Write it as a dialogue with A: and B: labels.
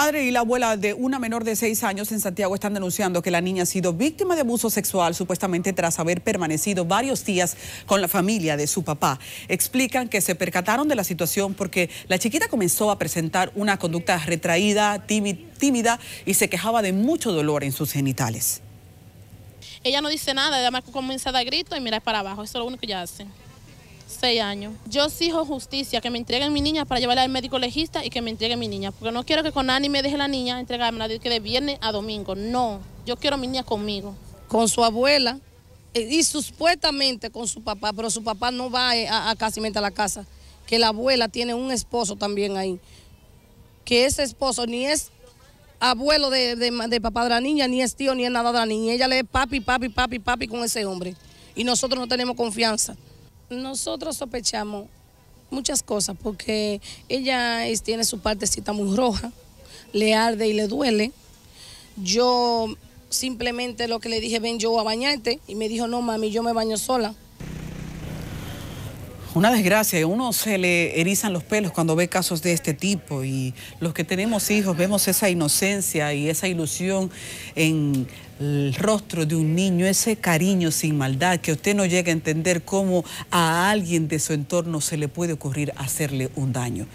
A: Madre y la abuela de una menor de seis años en Santiago están denunciando que la niña ha sido víctima de abuso sexual, supuestamente tras haber permanecido varios días con la familia de su papá. Explican que se percataron de la situación porque la chiquita comenzó a presentar una conducta retraída, tímida y se quejaba de mucho dolor en sus genitales.
B: Ella no dice nada, además comienza a dar gritos y mirar para abajo, eso es lo único que ella hace seis años. Yo exijo justicia, que me entreguen mi niña para llevarla al médico legista y que me entreguen mi niña, porque no quiero que con Ani me deje la niña entregármela de que de viernes a domingo. No, yo quiero mi niña conmigo.
C: Con su abuela eh, y supuestamente con su papá, pero su papá no va eh, a, a casi a la casa, que la abuela tiene un esposo también ahí, que ese esposo ni es abuelo de, de, papá de la niña, ni es tío, ni es nada de la niña. Ella le es papi, papi, papi, papi con ese hombre. Y nosotros no tenemos confianza. Nosotros sospechamos muchas cosas porque ella tiene su partecita muy roja, le arde y le duele. Yo simplemente lo que le dije, ven yo a bañarte y me dijo, no mami, yo me baño sola
A: una desgracia uno se le erizan los pelos cuando ve casos de este tipo y los que tenemos hijos vemos esa inocencia y esa ilusión en el rostro de un niño, ese cariño sin maldad, que usted no llega a entender cómo a alguien de su entorno se le puede ocurrir hacerle un daño.